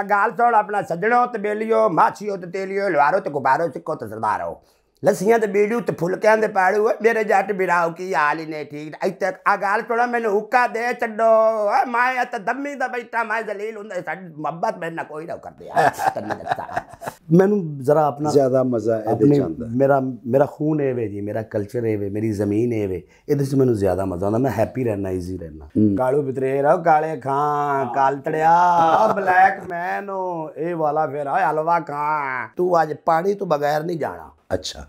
ਗਾਲ ਗਾਲਸੋੜ ਆਪਣਾ ਸੱਜਣੋ ਤੇ ਬੇਲਿਓ ਮਾਛੀਓ ਤੇ ਤੇਲਿਓ ਲਵਾਰੋ ਤੇ ਗੁਬਾਰੋ ਸਿੱਕੋ ਤੇ ਸਰਦਾਰੋ ਲਸੀਆਂ ਤੇ ਬੀੜੂ ਤੇ ਫੁਲਕਿਆਂ ਦੇ ਪਾੜੂ ਮੇਰੇ ਜੱਟ ਬਿਰਾਉ ਕੀ ਹਾਲ ਹੀ ਨੇ ਠੀਕ ਤੱਕ ਆ ਗਾਲ ਥੋੜਾ ਮੈਨੂੰ ਹੁੱਕਾ ਦੇ ਛੱਡੋ ਮੈਂ ਤਾਂ ਦੰਮੀ ਦਾ ਬੈਠਾ ਮੈਂ ਜ਼ਲੀਲ ਹੁੰਦਾ ਸਾਡੀ ਮੁਹੱਬਤ ਮੈਨਾਂ ਕੋਈ ਨਾ ਕਰਦੇ ਆ ਤੰਨ ਦੱਸਾ ਮੈਨੂੰ ਜ਼ਰਾ ਆਪਣਾ ਜ਼ਿਆਦਾ ਮਜ਼ਾ ਇਹਦੇ ਚ ਆਉਂਦਾ ਮੇਰਾ ਮੇਰਾ ਖੂਨ ਇਹ ਵੇ ਜੀ ਮੇਰਾ ਕਲਚਰ ਇਹ ਵੇ ਮੇਰੀ ਜ਼ਮੀਨ ਇਹ ਵੇ ਇਹਦੇ ਚ ਮੈਨੂੰ ਜ਼ਿਆਦਾ ਮਜ਼ਾ ਆਉਂਦਾ ਮੈਂ ਹੈਪੀ ਰਹਿਣਾ ਇਜ਼ੀ ਰਹਿਣਾ ਕਾਲੂ ਬਿਤਰੇ ਰਹਾ ਕਾਲੇ ਖਾਂ ਕਾਲ ਤੜਿਆ ਬਲੈਕ ਮੈਨ ਇਹ ਵਾਲਾ ਫੇਰ ਆ ਹਲਵਾ ਖਾਂ ਤੂੰ ਅੱਜ ਪਾਣੀ ਤੋਂ ਬਗੈਰ ਨਹੀਂ ਜਾਣਾ ਅੱਛਾ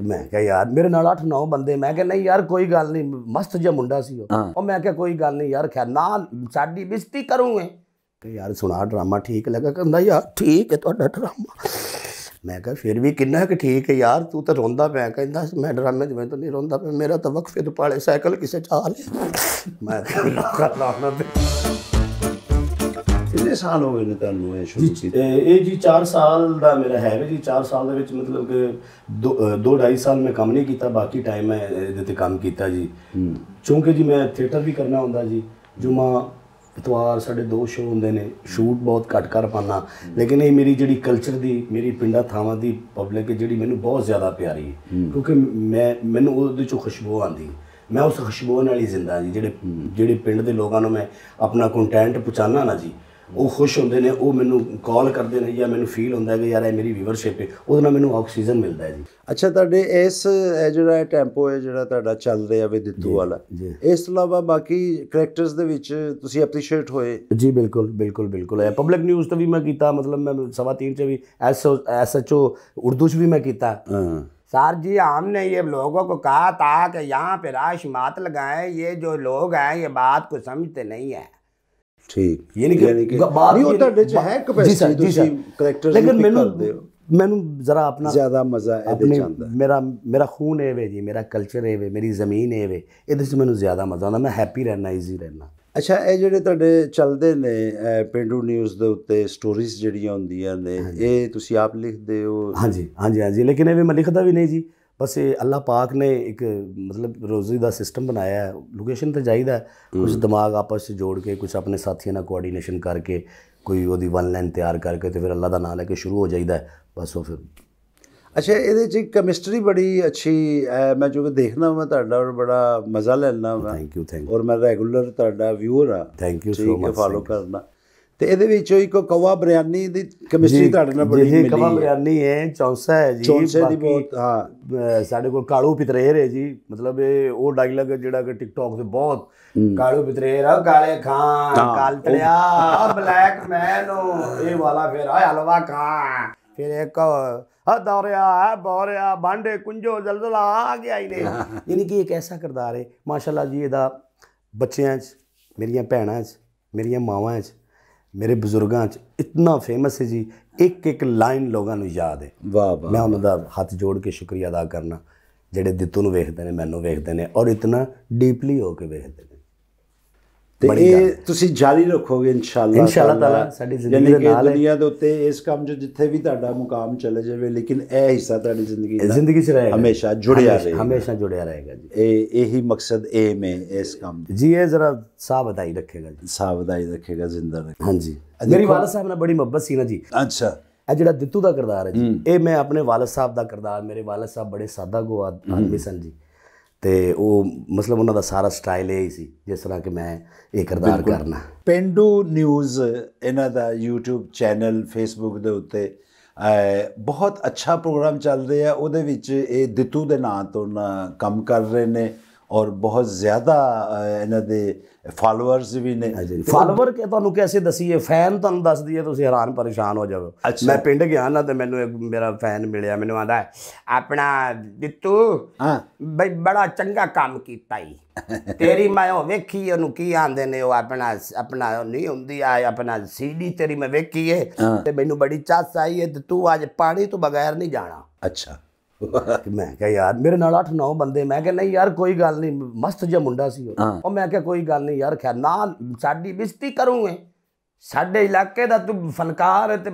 ਮੈਂ ਕਿਹਾ ਯਾਰ ਮੇਰੇ ਨਾਲ 8-9 ਬੰਦੇ ਮੈਂ ਕਿਹਾ ਨਹੀਂ ਯਾਰ ਕੋਈ ਗੱਲ ਨਹੀਂ ਮਸਤ ਜਿਹਾ ਮੁੰਡਾ ਸੀ ਉਹ ਮੈਂ ਕਿਹਾ ਕੋਈ ਗੱਲ ਨਹੀਂ ਯਾਰ ਖੈਰ ਨਾ ਸਾਡੀ ਬਿਸਤੀ ਕਰੂੰਗੇ ਕਿ ਯਾਰ ਸੁਣਾ ਡਰਾਮਾ ਠੀਕ ਲੱਗਾ ਕਹਿੰਦਾ ਯਾਰ ਠੀਕ ਹੈ ਤੁਹਾਡਾ ਡਰਾਮਾ ਮੈਂ ਕਿਹਾ ਫਿਰ ਵੀ ਕਿੰਨਾ ਕਿ ਠੀਕ ਹੈ ਯਾਰ ਤੂੰ ਤਾਂ ਰੋਂਦਾ ਪਿਆ ਕਹਿੰਦਾ ਮੈਂ ਡਰਾਮੇ ਦੇ ਵਿੱਚ ਤਾਂ ਨਹੀਂ ਰੋਂਦਾ ਪਿਆ ਮੇਰਾ ਤਾਂ ਵਕਫੇ ਤੋਂ ਪਾਲੇ ਸਾਈਕਲ ਕਿਸੇ ਚਾਹ ਲੈ ਮੈਂ ਕਿਹਾ ਲਾਹਣਾ ਤੇ ਕਿੰਨੇ ਸਾਲ ਹੋ ਗਏ ਨੇ ਤੁਹਾਨੂੰ ਇਹ ਸ਼ੁਰੂ ਕੀਤੇ ਇਹ ਜੀ 4 ਸਾਲ ਦਾ ਮੇਰਾ ਹੈ ਵੀ ਜੀ 4 ਸਾਲ ਦੇ ਵਿੱਚ ਮਤਲਬ ਕਿ 2 2.5 ਸਾਲ ਮੈਂ ਕੰਮ ਨਹੀਂ ਕੀਤਾ ਬਾਕੀ ਟਾਈਮ ਮੈਂ ਇਹਦੇ ਤੇ ਕੰਮ ਕੀਤਾ ਜੀ ਕਿਉਂਕਿ ਜੀ ਮੈਂ ਥੀਏਟਰ ਵੀ ਕਰਨਾ ਹੁੰਦਾ ਜੀ ਜੁਮਾ ਇਤਵਾਰ ਸਾਡੇ ਦੋ ਸ਼ੋਅ ਹੁੰਦੇ ਨੇ ਸ਼ੂਟ ਬਹੁਤ ਘੱਟ ਕਰ ਪਾਣਾ ਲੇਕਿਨ ਇਹ ਮੇਰੀ ਜਿਹੜੀ ਕਲਚਰ ਦੀ ਮੇਰੀ ਪਿੰਡਾਂ ਥਾਵਾਂ ਦੀ ਪਬਲਿਕ ਜਿਹੜੀ ਮੈਨੂੰ ਬਹੁਤ ਜ਼ਿਆਦਾ ਪਿਆਰੀ ਹੈ ਕਿਉਂਕਿ ਮੈਂ ਮੈਨੂੰ ਉਹਦੇ ਚੋਂ ਖੁਸ਼ਬੂ ਆਉਂਦੀ ਮੈਂ ਉਸ ਖੁਸ਼ਬੂ ਨਾਲ ਹੀ ਜ਼ਿੰਦਾ ਜੀ ਜਿਹੜੇ ਜਿਹੜੇ ਪਿੰਡ ਦੇ ਲੋਕਾਂ ਨੂੰ ਮੈਂ ਆਪਣਾ ਕੰਟੈਂਟ ਪਹੁੰਚਾਣਾ ਨਾ ਜੀ ਉਹ ਖੁਸ਼ ਹੁੰਦੇ ਨੇ ਉਹ ਮੈਨੂੰ ਕਾਲ ਕਰਦੇ ਨੇ ਜਾਂ ਮੈਨੂੰ ਫੀਲ ਹੁੰਦਾ ਹੈ ਕਿ ਯਾਰ ਇਹ ਮੇਰੀ ਵੀਵਰਸ਼ਿਪ ਹੈ ਉਹਦੇ ਨਾਲ ਮੈਨੂੰ ਆਕਸੀਜਨ ਮਿਲਦਾ ਹੈ ਜੀ ਅੱਛਾ ਤੁਹਾਡੇ ਇਸ ਜਿਹੜਾ ਟੈਂਪੋ ਹੈ ਜਿਹੜਾ ਤੁਹਾਡਾ ਚੱਲ ਰਿਹਾ ਵੇ ਦਿੱਤੂ ਵਾਲਾ ਇਸ ਤੋਂ ਇਲਾਵਾ ਬਾਕੀ ਕੈਰੈਕਟਰਸ ਦੇ ਵਿੱਚ ਤੁਸੀਂ ਅਪਰੀਸ਼ੀਏਟ ਹੋਏ ਜੀ ਬਿਲਕੁਲ ਬਿਲਕੁਲ ਬਿਲਕੁਲ ਹੈ ਪਬਲਿਕ ਨਿਊਜ਼ ਤੇ ਵੀ ਮੈਂ ਕੀਤਾ ਮਤਲਬ ਮੈਂ ਸਵਾ 3 ਚ ਵੀ ਐਚਓ ਉਰਦੂ ਚ ਵੀ ਮੈਂ ਕੀਤਾ ਹਾਂ ਸਰ ਜੀ ਆਮਨੇ ਇਹ लोगों ਕੋ कहा था ਕਿ ਯਹਾਂ ਪੇ ਰਾਸ਼ ਮਾਤ ਲਗਾਏ ਇਹ ਜੋ ਲੋਗ ਹੈ ਇਹ ਬਾਤ ਕੋ ਸਮਝਤੇ ਨਹੀਂ ਹੈ ਠੀਕ ਯਾਨੀ ਕਿ ਬਾਤ ਨਹੀਂ ਤੁਹਾਡੇ ਚ ਹੈ ਕਪੈਸਿਟੀ ਤੁਸੀਂ ਕਰੈਕਟਰ ਲੇਕਿਨ ਮੈਨੂੰ ਮੈਨੂੰ ਜ਼ਰਾ ਆਪਣਾ ਜ਼ਿਆਦਾ ਮਜ਼ਾ ਇਹਦੇ ਚ ਆਉਂਦਾ ਮੇਰਾ ਮੇਰਾ ਖੂਨ ਇਹ ਵੇ ਜੀ ਮੇਰਾ ਕਲਚਰ ਇਹ ਵੇ ਮੇਰੀ ਜ਼ਮੀਨ ਇਹ ਵੇ ਇਹਦੇ ਚ ਮੈਨੂੰ ਜ਼ਿਆਦਾ ਮਜ਼ਾ ਆਉਂਦਾ ਮੈਂ ਹੈਪੀ ਰਹਿਣਾ ਈਜ਼ੀ ਰਹਿਣਾ ਅੱਛਾ ਇਹ ਜਿਹੜੇ ਤੁਹਾਡੇ ਚੱਲਦੇ ਨੇ ਪਿੰਡੂ ਨਿਊਜ਼ ਦੇ ਉੱਤੇ ਸਟੋਰੀਜ਼ ਜਿਹੜੀਆਂ ਹੁੰਦੀਆਂ ਨੇ ਇਹ ਤੁਸੀਂ ਆਪ ਲਿਖਦੇ ਹੋ ਹਾਂਜੀ ਹਾਂਜੀ ਹਾਂਜੀ ਲੇਕਿਨ ਇਹ ਵੀ ਮੈਂ ਲਿਖਦਾ ਵੀ ਨਹੀਂ ਜੀ ਬਸ ਇਹ ਅੱਲਾ ਪਾਕ ਨੇ ਇੱਕ ਮਤਲਬ ਰੋਜ਼ੀ ਦਾ ਸਿਸਟਮ ਬਣਾਇਆ ਹੈ ਲੋਕੇਸ਼ਨ ਤਾਂ ਚਾਹੀਦਾ ਕੁਝ ਦਿਮਾਗ ਆਪਸ ਵਿੱਚ ਜੋੜ ਕੇ ਕੁਝ ਆਪਣੇ ਸਾਥੀਆਂ ਨਾਲ ਕੋਆਰਡੀਨੇਸ਼ਨ ਕਰਕੇ ਕੋਈ ਉਹਦੀ ਵਨ ਲਾਈਨ ਤਿਆਰ ਕਰਕੇ ਤੇ ਫਿਰ ਅੱਲਾ ਦਾ ਨਾਮ ਲੈ ਕੇ ਸ਼ੁਰੂ ਹੋ ਜਾਈਦਾ ਬਸ ਉਹ ਫਿਰ ਅੱਛਾ ਇਹਦੇ ਚ ਕੈਮਿਸਟਰੀ ਬੜੀ ਅੱਛੀ ਹੈ ਮੈਂ ਜੋ ਕਿ ਦੇਖਣਾ ਮੈਂ ਤੁਹਾਡਾ ਔਰ ਬੜਾ ਮਜ਼ਾ ਲੈਣਾ ਮੈਂ ਥੈਂਕ ਯੂ ਥੈਂਕ ਯੂ ਔਰ ਮੈਂ ਰੈਗੂਲਰ ਤੁਹਾਡਾ ਵਿਊਅਰ ਆ thank you so much follow ਕਰਨਾ ਤੇ ਇਹਦੇ ਵਿੱਚ ਉਹ ਇੱਕ ਕਵਾ ਬਰਿਆਨੀ ਦੀ ਕੈਮਿਸਟਰੀ ਤੁਹਾਡੇ ਨਾਲ ਬੜੀ ਮਿਲੀ ਹੈ ਕਵਾ ਬਰਿਆਨੀ ਹੈ ਚੌਂਸਾ ਹੈ ਜੀ ਚੌਂਸੇ ਦੀ ਬਹੁਤ ਹਾਂ ਸਾਡੇ ਕੋਲ ਕਾਲੂ ਪਿਤਰੇਰ ਹੈ ਜੀ ਮਤਲਬ ਇਹ ਉਹ ਡਾਇਲੌਗ ਜਿਹੜਾ ਕਿ ਟਿਕਟੌਕ ਤੇ ਬਹੁਤ ਕਾਲੂ ਪਿਤਰੇਰ ਆ ਕਾਲੇ ਖਾਨ ਕਾਲ ਤਲਿਆ ਬਲੈਕ ਮੈਨ ਇਹ ਵਾਲਾ ਫਿਰ ਆ ਹਲਵਾ ਖਾਨ फिर एक दौरिया है बौरिया बांडे कुंजो जलजला आ गया इन्हें यानी कि एक ऐसा किरदार है माशाल्लाह जी एदा बच्चें मेरिया भैन मेरिया मावं ਮੇਰੇ ਬਜ਼ੁਰਗਾਂ 'ਚ ਇਤਨਾ ਫੇਮਸ ਹੈ ਜੀ ਇੱਕ ਇੱਕ ਲਾਈਨ ਲੋਕਾਂ ਨੂੰ ਯਾਦ ਹੈ ਵਾਹ ਵਾਹ ਮੈਂ ਉਹਨਾਂ ਦਾ ਹੱਥ ਜੋੜ ਕੇ ਸ਼ੁਕਰੀਆ ਅਦਾ ਕਰਨਾ ਜਿਹੜੇ ਦਿੱਤੂ ਨੂੰ ਵੇਖਦੇ ਨੇ ਮੈਨੂੰ ਵੇਖਦੇ ਨੇ ਔਰ ਇਤਨਾ ਡੀਪਲੀ ਹੋ ਕੇ ਵੇਖਦੇ ਨੇ ਤੇ ਇਹ ਤੁਸੀਂ ਜਾਰੀ ਰੱਖੋਗੇ ਇਨਸ਼ਾਅੱਲਾ ਇਨਸ਼ਾਅੱਲਾ ਤਾਲਾ ਸਾਡੀ ਜ਼ਿੰਦਗੀ ਦੇ ਨਾਲ ਹੈ ਦੁਨੀਆ ਦੇ ਉੱਤੇ ਇਸ ਕੰਮ 'ਚ ਜਿੱਥੇ ਵੀ ਤੁਹਾਡਾ ਮੁਕਾਮ ਚਲੇ ਜਾਵੇ ਲੇਕਿਨ ਇਹ ਹਿੱਸਾ ਤੁਹਾਡੀ ਜ਼ਿੰਦਗੀ ਦਾ ਜ਼ਿੰਦਗੀ 'ਚ ਰਹੇਗਾ ਹਮੇਸ਼ਾ ਜੁੜਿਆ ਰਹੇਗਾ ਹਮੇਸ਼ਾ ਜੁੜਿਆ ਰਹੇਗਾ ਜੀ ਇਹ ਇਹੀ ਮਕਸਦ ਇਹ ਮੈਂ ਇਸ ਕੰਮ ਦਾ ਜੀ ਇਹ ਜ਼ਰਾ ਸਾਵਧਾਈ ਰੱਖੇਗਾ ਜੀ ਸਾਵਧਾਈ ਰੱਖੇਗਾ ਜ਼ਿੰਦਾ ਰਹੇ ਹਾਂਜੀ ਮੇਰੀ ਵਾਲਦ ਸਾਹਿਬ ਨਾਲ ਬੜੀ ਮੁਹੱਬਤ ਸੀ ਨਾ ਜੀ ਅੱਛਾ ਇਹ ਜਿਹੜਾ ਦਿੱਤੂ ਦਾ ਕਿਰਦਾਰ ਹੈ ਜੀ ਇਹ ਮੈਂ ਆਪਣੇ ਵਾਲਦ ਸਾਹਿਬ ਦਾ ਕਿਰਦਾਰ ਮੇਰੇ ਵਾਲਦ ਸਾਹਿਬ ਬੜੇ ਸਾਦਾ ਗੋ ਆਦਮੀ ਸਨ ਜੀ ਤੇ ਉਹ ਮਤਲਬ ਉਹਨਾਂ ਦਾ ਸਾਰਾ ਸਟਾਈਲ ਇਹ ਹੀ ਸੀ ਜਿਸ ਤਰ੍ਹਾਂ ਕਿ ਮੈਂ ਇਹ ਕਰਦਾਰ ਕਰਨਾ ਪਿੰਡੂ ਨਿਊਜ਼ ਇਹਨਾਂ ਦਾ YouTube ਚੈਨਲ Facebook ਦੇ ਉੱਤੇ ਬਹੁਤ ਅੱਛਾ ਪ੍ਰੋਗਰਾਮ ਚੱਲਦੇ ਆ ਉਹਦੇ ਵਿੱਚ ਇਹ ਦਿੱਤੂ ਦੇ ਨਾਂ ਤੋਂ ਕੰਮ ਕਰ ਰਹੇ ਨੇ ਔਰ ਬਹੁਤ ਜ਼ਿਆਦਾ ਇਹਨਾਂ ਦੇ ਫਾਲੋਅਰਸ ਵੀ ਨੇ ਫਾਲੋਅਰ ਕਿ ਤੁਹਾਨੂੰ ਕਿਵੇਂ ਦਸੀਏ ਫੈਨ ਤੁਹਾਨੂੰ ਦੱਸ ਦਈਏ ਤੁਸੀਂ ਹੈਰਾਨ ਪਰੇਸ਼ਾਨ ਹੋ ਜਾਵੋ ਮੈਂ ਪਿੰਡ ਗਿਆ ਨਾ ਤੇ ਮੈਨੂੰ ਇੱਕ ਮੇਰਾ ਫੈਨ ਮਿਲਿਆ ਮੈਨੂੰ ਆਂਦਾ ਆਪਣਾ ਦਿੱਤੂ ਹਾਂ ਬਈ ਬੜਾ ਚੰਗਾ ਕੰਮ ਕੀਤਾ ਈ ਤੇਰੀ ਮੈਂ ਉਹ ਵੇਖੀ ਉਹਨੂੰ ਕੀ ਆਂਦੇ ਨੇ ਉਹ ਆਪਣਾ ਆਪਣਾ ਨਹੀਂ ਹੁੰਦੀ ਆ ਆਪਣਾ ਸੀਡੀ ਤੇਰੀ ਮੈਂ ਵੇਖੀ ਏ ਤੇ ਮੈਨੂੰ ਬੜੀ ਚਾਹ ਆਈ ਏ ਤੇ ਤੂੰ ਅੱਜ ਪਾਣੀ ਤੋਂ ਬਗੈਰ ਨਹੀਂ ਜਾਣਾ ਅੱਛਾ ਮੈਂ ਕਿਹਾ ਯਾਰ ਮੇਰੇ ਨਾਲ 8-9 ਬੰਦੇ ਮੈਂ ਕਿਹਾ ਨਹੀਂ ਯਾਰ ਕੋਈ ਗੱਲ ਨਹੀਂ ਮਸਤ ਜਿਹਾ ਮੁੰਡਾ ਸੀ ਉਹ ਮੈਂ ਕਿਹਾ ਕੋਈ ਗੱਲ ਨਹੀਂ ਯਾਰ ਖੈਰ ਨਾ ਸਾਡੀ ਬਿਸਤੀ ਕਰੂਗੇ ਸਾਡੇ ਇਲਾਕੇ ਦਾ ਤੂੰ ਫਨਕਾਰ ਹੈ ਤੇ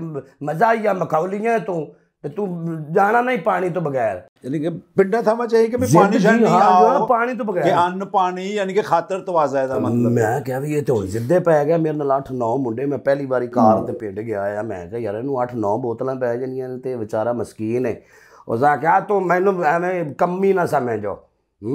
ਮਜ਼ਾਹੀਆ ਮਕੌਲੀਆਂ ਤੂੰ ਤੇ ਤੂੰ ਜਾਣਾ ਨਹੀਂ ਪਾਣੀ ਤੋਂ ਬਗੈਰ ਯਾਨੀ ਕਿ ਪਿੰਡਾਂ ਥਾਵਾਂ ਚਾਹੀਏ ਕਿ ਵੀ ਪਾਣੀ ਨਹੀਂ ਆਓ ਪਾਣੀ ਤੋਂ ਬਗੈਰ ਕਿ ਅੰਨ ਪਾਣੀ ਯਾਨੀ ਕਿ ਖਾਤਰ ਤਵਾਜ਼ਾ ਇਹਦਾ ਮਤਲਬ ਮੈਂ ਕਿਹਾ ਵੀ ਇਹ ਹੁਣ ਜਿੱਦੇ ਪੈ ਗਿਆ ਮੇਰੇ ਨਾਲ 8-9 ਮੁੰਡੇ ਮੈਂ ਪਹਿਲੀ ਵਾਰੀ ਕਾਰ ਤੇ ਪਿੰਡ ਗਿਆ ਆ ਮੈਂ ਕਿਹਾ ਯਾਰ ਇਹਨੂੰ 8-9 ਬੋਤਲਾਂ ਪੈ ਜਾਣੀਆਂ ਤੇ ਵਿਚਾਰਾ ਮਸਕੀਨ ਹੈ ਉਸਾ ਕਿਹਾ ਤੂੰ ਮੈਨੂੰ ਐਵੇਂ ਕੰਮੀ ਨਾ ਸਮਝੋ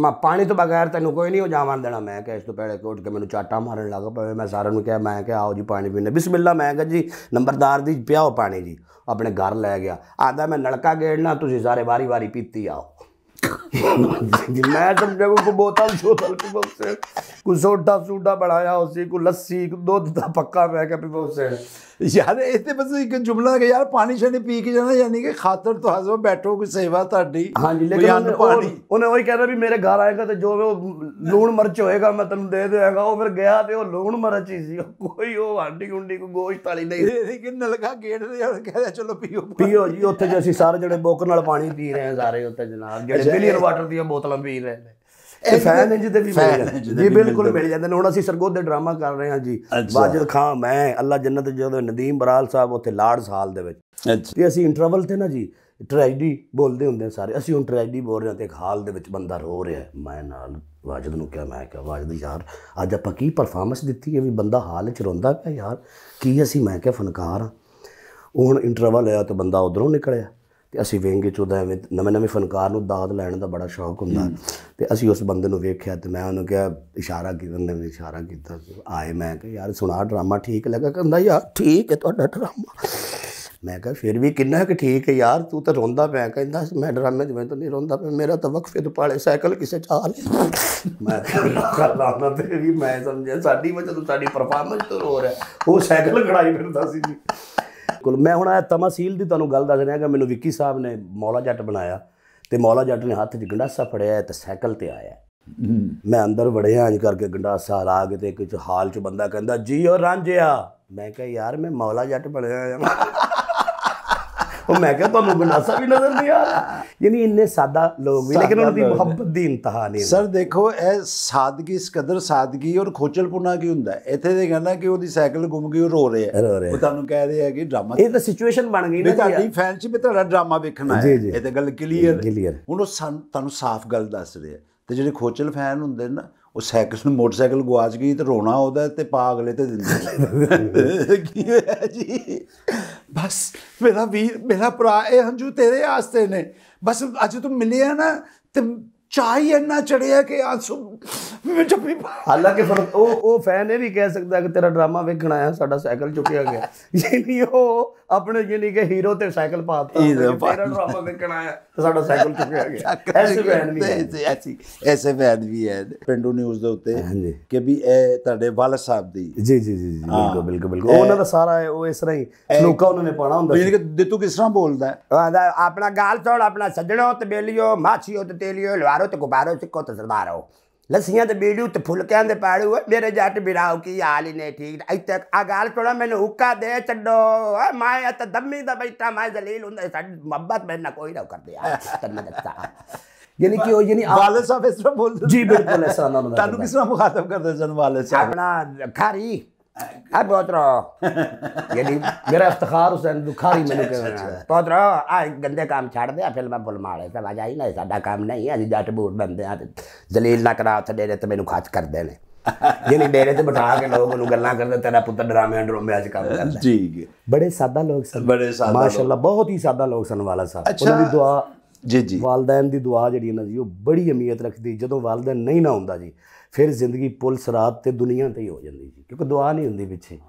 ਮੈਂ ਪਾਣੀ ਤੋਂ ਬਗੈਰ ਤੈਨੂੰ ਕੋਈ ਨਹੀਂ ਜਾਵਾਂ ਦੇਣਾ ਮੈਂ ਕਿਹਾ ਇਸ ਤੋਂ ਪਹਿਲੇ ਕੋਟ ਕੇ ਮੈਨੂੰ ਚਾਟਾ ਮਾਰਨ ਲੱਗ ਪਵੇ ਮੈਂ ਸਾਰਿਆਂ ਨੂੰ ਕਿਹਾ ਮੈਂ ਕਿਹਾ ਆਓ ਜੀ ਪਾਣੀ ਪੀਣੇ ਬਿਸਮਿਲਲਾ ਮੈਂ ਕਿਹਾ ਜੀ ਨੰਬਰਦਾਰ ਦੀ ਪਿਆਓ ਪਾਣੀ ਜੀ ਆਪਣੇ ਘਰ ਲੈ ਗਿਆ ਆਂਦਾ ਮੈਂ ਨਲਕਾ ਗੇੜਨਾ ਤੁਸੀਂ ਸਾਰੇ ਵਾਰੀ ਵਾਰੀ ਪੀਤੀ ਆਓ मैडम ने ਕੋ ਬੋਤਲ शोतल ਕੋ से ਕੋ ਸੋਡਾ ਸੂਡਾ ਬਣਾਇਆ ਉਸੇ ਕੋ ਲੱਸੀ ਕੋ ਦੁੱਧ ਦਾ ਪੱਕਾ मैं क्या पिबो ਯਾਰ ਇਹ ਤੇ ਬਸ ਇੱਕ ਜੁਮਲਾ ਕਿ ਯਾਰ ਪਾਣੀ ਛਣੀ ਪੀ ਕੇ ਜਾਣਾ ਯਾਨੀ ਕਿ ਖਾਤਰ ਤੋਂ ਹਜ਼ਮ ਬੈਠੋ ਕੋਈ ਸੇਵਾ ਤੁਹਾਡੀ ਹਾਂਜੀ ਲੇਕਿਨ ਪਾਣੀ ਉਹਨੇ ਉਹੀ ਕਹਿੰਦਾ ਵੀ ਮੇਰੇ ਘਰ ਆਏਗਾ ਤੇ ਜੋ ਲੂਣ ਮਰਚ ਹੋਏਗਾ ਮੈਂ ਤੈਨੂੰ ਦੇ ਦੇਵਾਂਗਾ ਉਹ ਫਿਰ ਗਿਆ ਤੇ ਉਹ ਲੂਣ ਮਰਚ ਹੀ ਸੀ ਕੋਈ ਉਹ ਆਂਡੀ ਗੁੰਡੀ ਕੋ ਗੋਸ਼ਤ ਵਾਲੀ ਨਹੀਂ ਇਹ ਕਿ ਨਲਕਾ ਗੇਟ ਦੇ ਕਹਿੰਦਾ ਚਲੋ ਪੀਓ ਪੀਓ ਜੀ ਉੱਥੇ ਜੇ ਅਸੀਂ ਸਾਰੇ ਜਿਹੜੇ ਬੋਕ ਨਾਲ ਪਾਣੀ ਪੀ ਰਹੇ ਹਾਂ ਸਾਰੇ ਉੱਥੇ ਜਨਾਬ ਜਿਹੜੇ ਬਿਲੀਅਨ ਵਾਟਰ ਦੀਆਂ ਬੋਤਲਾਂ ਪੀ ਰਹੇ ਨੇ ਇਹ ਫੈਨ ਇੰਜ ਦੇ ਵੀ ਮਿਲ ਜਾਂਦੇ ਜੀ ਬਿਲਕੁਲ ਮਿਲ ਜਾਂਦੇ ਨੇ ਹੁਣ ਅਸੀਂ ਸਰਗੋਧ ਦੇ ਡਰਾਮਾ ਕਰ ਰਹੇ ਹਾਂ ਜੀ ਵਾਜਦ ਖਾਂ ਮੈਂ ਅੱਲਾ ਜੰਨਤ ਜਦੋਂ ਨਦੀਮ ਬਰਾਲ ਸਾਹਿਬ ਉੱਥੇ ਲਾੜ ਸਾਲ ਦੇ ਵਿੱਚ ਤੇ ਅਸੀਂ ਇੰਟਰਵਲ ਤੇ ਨਾ ਜੀ ਟ੍ਰੈਜਡੀ ਬੋਲਦੇ ਹੁੰਦੇ ਸਾਰੇ ਅਸੀਂ ਹੁਣ ਟ੍ਰੈਜਡੀ ਬੋਲ ਰਹੇ ਹਾਂ ਤੇ ਖਾਲ ਹਾਲ ਦੇ ਵਿੱਚ ਬੰਦਾ ਰੋ ਰਿਹਾ ਮੈਂ ਨਾਲ ਵਾਜਦ ਨੂੰ ਕਿਹਾ ਮੈਂ ਕਿਹਾ ਵਾਜਦ ਯਾਰ ਅੱਜ ਆਪਾਂ ਕੀ ਪਰਫਾਰਮੈਂਸ ਦਿੱਤੀ ਹੈ ਵੀ ਬੰਦਾ ਹਾਲ 'ਚ ਰੋਂਦਾ ਪਿਆ ਯਾਰ ਕੀ ਅਸੀਂ ਮੈਂ ਕਿਹਾ ਫਨਕਾਰ ਹਾਂ ਹੁਣ ਇੰਟਰਵਲ ਆਇਆ ਤੇ ਬੰਦਾ ਉਧਰੋਂ ਨਿਕਲਿਆ ਤੇ ਅਸੀਂ ਵੇਂਗੇ ਚੋਦਾ ਐਵੇਂ ਨਵੇਂ ਨਵੇਂ ਫਨਕਾਰ ਨੂੰ ਦਾਦ ਲੈਣ ਦਾ ਬੜਾ ਸ਼ੌਕ ਹੁੰਦਾ ਤੇ ਅਸੀਂ ਉਸ ਬੰਦੇ ਨੂੰ ਵੇਖਿਆ ਤੇ ਮੈਂ ਉਹਨੂੰ ਕਿਹਾ ਇਸ਼ਾਰਾ ਕੀਤਾ ਨੇ ਇਸ਼ਾਰਾ ਕੀਤਾ ਆਏ ਮੈਂ ਕਿ ਯਾਰ ਸੁਣਾ ਡਰਾਮਾ ਠੀਕ ਲੱਗਾ ਕਹਿੰਦਾ ਯਾਰ ਠੀਕ ਹੈ ਤੁਹਾਡਾ ਡਰਾਮਾ ਮੈਂ ਕਿਹਾ ਫਿਰ ਵੀ ਕਿੰਨਾ ਕਿ ਠੀਕ ਹੈ ਯਾਰ ਤੂੰ ਤਾਂ ਰੋਂਦਾ ਪਿਆ ਕਹਿੰਦਾ ਮੈਂ ਡਰਾਮੇ ਜਿਵੇਂ ਤਾਂ ਨਹੀਂ ਰੋਂਦਾ ਪਿਆ ਮੇਰਾ ਤਾਂ ਵਕਫੇ ਤੋਂ ਪਾਲੇ ਸਾਈਕਲ ਕਿਸੇ ਚਾ ਮੈਂ ਕਰਦਾ ਨਾ ਤੇ ਵੀ ਮੈਂ ਸਮਝਿਆ ਸਾਡੀ ਵਜ੍ਹਾ ਤੋਂ ਸਾਡੀ ਪਰਫਾਰਮੈਂਸ ਤੋਂ ਰੋ ਰਿਹਾ ਉਹ ਸਾਈਕਲ ਖੜਾਈ ਫਿਰਦਾ ਸੀ ਜੀ ਮੈਂ ਹੁਣ ਆ ਤਮਸੀਲ ਦੀ ਤੁਹਾਨੂੰ ਗੱਲ ਦੱਸ ਰਿਹਾ ਕਿ ਮੈਨੂੰ ਵਿੱਕੀ ਸਾਹਿਬ ਨੇ ਮੌਲਾ ਜੱਟ ਬਣਾਇਆ ਤੇ ਮੌਲਾ ਜੱਟ ਨੇ ਹੱਥ 'ਚ ਗੰਡਾਸਾ ਫੜਿਆ ਤੇ ਸਾਈਕਲ ਤੇ ਆਇਆ ਮੈਂ ਅੰਦਰ ਵੜਿਆ ਇੰਜ ਕਰਕੇ ਗੰਡਾਸਾ ਲਾ ਕੇ ਤੇ ਕੁਝ ਹਾਲ 'ਚ ਬੰਦਾ ਕਹਿੰਦਾ ਜੀ ਉਹ ਰਾਂਝਿਆ ਮੈਂ ਕਿਹਾ ਯਾਰ ਮੈਂ ਮੌਲਾ ਜੱਟ ਬਣਿਆ ਆ ਉਹ ਮੈਂ ਕਿਹਾ ਤੁਹਾਨੂੰ ਬਨਾਸਾ ਵੀ ਨਜ਼ਰ ਨਹੀਂ ਆ ਰਿਹਾ ਯਾਨੀ ਇੰਨੇ ਸਾਦਾ ਲੋਕ ਵੀ ਲੇਕਿਨ ਉਹਨਾਂ ਦੀ ਮੁਹੱਬਤ ਦੀ ਇੰਤਹਾ ਨਹੀਂ ਸਰ ਦੇਖੋ ਇਹ ਸਾਦਗੀ ਇਸ ਕਦਰ ਸਾਦਗੀ ਔਰ ਖੋਚਲਪੁਣਾ ਕੀ ਹੁੰਦਾ ਇੱਥੇ ਦੇ ਕਹਿੰਦਾ ਕਿ ਉਹਦੀ ਸਾਈਕਲ ਗੁੰਮ ਗਈ ਉਹ ਰੋ ਰਿਹਾ ਉਹ ਤੁਹਾਨੂੰ ਕਹਿ ਰਿਹਾ ਕਿ ਡਰਾਮਾ ਇਹ ਤਾਂ ਸਿਚੁਏਸ਼ਨ ਬਣ ਗਈ ਨਾ ਜੀ ਤੁਹਾਡੀ ਵੀ ਤੁਹਾਡਾ ਡਰਾਮਾ ਵੇਖਣਾ ਹੈ ਇਹ ਤਾਂ ਗੱਲ ਕਲੀਅਰ ਹੁਣ ਉਹ ਤੁਹਾਨੂੰ ਸਾਫ਼ ਗੱਲ ਦੱਸ ਰਿਹਾ ਤੇ ਜਿਹੜੇ ਖੋਚਲ ਫੈਨ ਹੁੰਦੇ ਨੇ ਨਾ ਉਹ ਸਾਈਕਲ ਮੋਟਰਸਾਈਕਲ ਗਵਾਚ ਗਈ ਤੇ ਰੋਣਾ ਉਹਦਾ ਤੇ ਪਾ ਅਗਲੇ ਤੇ ਦਿੰਦੇ ਕੀ ਹੋਇਆ ਜੀ ਬਸ ਮੇਰਾ ਵੀਰ ਮੇਰਾ ਭਰਾ ਇਹ ਹੰਝੂ ਤੇਰੇ ਆਸਤੇ ਨੇ ਬਸ ਅੱਜ ਤੂੰ ਮਿਲਿਆ ਨਾ ਤੇ ਚਾਹੀ ਇੰਨਾ ਚੜਿਆ ਕਿ ਆਂਸੂ ਮੈਂ ਜੱਫੀ ਪਾ ਹਾਲਾਂਕਿ ਫਿਰ ਉਹ ਉਹ ਫੈਨ ਇਹ ਵੀ ਕਹਿ ਸਕਦਾ ਕਿ ਤੇਰਾ ਡਰਾਮਾ ਵੇਖਣ ਆਇਆ ਸਾਡਾ ਸਾਈਕਲ ਚੁੱਕਿਆ ਗਿਆ ਯਾਨੀ ਉਹ ਆਪਣੇ ਯਾਨੀ ਕਿ ਹੀਰੋ ਤੇ ਸਾਈਕਲ ਪਾਤਾ ਤੇਰਾ ਡਰਾਮਾ ਵੇਖਣ ਆਇਆ ਸਾਡਾ ਸਾਈਕਲ ਚੁੱਕਿਆ ਗਿਆ ਐਸੇ ਫੈਨ ਵੀ ਐਸੀ ਐਸੇ ਫੈਨ ਵੀ ਹੈ ਪਿੰਡੂ ਨਿਊਜ਼ ਦੇ ਉੱਤੇ ਕਿ ਵੀ ਇਹ ਤੁਹਾਡੇ ਵੱਲ ਸਾਹਿਬ ਦੀ ਜੀ ਜੀ ਜੀ ਬਿਲਕੁਲ ਬਿਲਕੁਲ ਬਿਲਕੁਲ ਉਹਨਾਂ ਦਾ ਸਾਰਾ ਉਹ ਇਸ ਤਰ੍ਹਾਂ ਹੀ ਲੋਕਾਂ ਉਹਨਾਂ ਨੇ ਪਾਣਾ ਹੁੰਦਾ ਯਾਨੀ ਕਿ ਦਿੱਤੂ ਕਿਸ ਤਰ੍ਹਾਂ ਬੋਲਦਾ ਆਪਣਾ ਗਾਲ ਤੋੜ ਆਪਣਾ ਸੱਜਣੋ ਤੇ ਬੇਲੀਓ ਮਾਛੀਓ ਤੇ ਤੇਲੀਓ ਲਵਾ बारो तो गुबारो सिक्को तो सरदारो लसियाँ तो बीड़ियों तो फुलकियाँ तो पाड़ू मेरे जाट बिराओ की हाल ही नहीं ठीक अज आ गाल छोड़ा मैंने हुक्का दे चडो माए तो दम्मी दा बैठा माए जलील मोहब्बत में ना कोई ना कर दिया ਯਾਨੀ आ पोतरो यदि मेरा इफ्तार हुसैन बुखारी मैंने कहना पोतरो आ गंदे काम छाड़ दे फिर मैं बुल मारे सब आ जाई ना साडा काम नहीं है जट बूट बंदे आ जलील ना करा थे डेरे ते मेनू खाच कर देने ਜਿਹਨੇ ਡੇਰੇ ਤੇ ਬਿਠਾ ਕੇ ਲੋਕ ਉਹਨੂੰ ਗੱਲਾਂ ਕਰਦੇ ਤੇਰਾ ਪੁੱਤਰ ਡਰਾਮਿਆਂ ਡਰੋਮਿਆਂ 'ਚ ਕੰਮ ਕਰਦਾ ਠੀਕ ਬੜੇ ਸਾਦਾ ਲੋਕ ਸਨ ਬੜੇ ਸਾਦਾ ਮਾਸ਼ਾਅੱਲਾ ਬਹੁਤ ਹੀ ਸਾਦਾ ਲੋਕ ਸਨ ਵਾਲਾ ਸਾਹਿਬ ਉਹਨਾਂ ਦੀ ਦੁਆ ਜੀ ਜੀ ਵਾਲਦੈਨ ਦੀ ਦੁਆ ਜਿਹੜੀ ਹੈ ਨਾ ਜੀ ਉਹ ਬੜੀ ਅਮੀਅਤ ਰੱਖਦੀ ਜਦੋਂ ਵਾਲਦੈਨ ਨਹੀਂ ਨਾ ਹੁੰਦਾ ਜੀ ਫਿਰ ਜ਼ਿੰਦਗੀ ਪੁਲਸ ਰਾਤ ਤੇ ਦੁਨੀਆ ਤੇ ਹੀ ਹੋ ਜਾਂਦੀ ਜੀ ਕਿਉਂਕਿ ਦੁਆ ਨਹੀਂ ਹੁੰਦੀ ਪਿੱਛੇ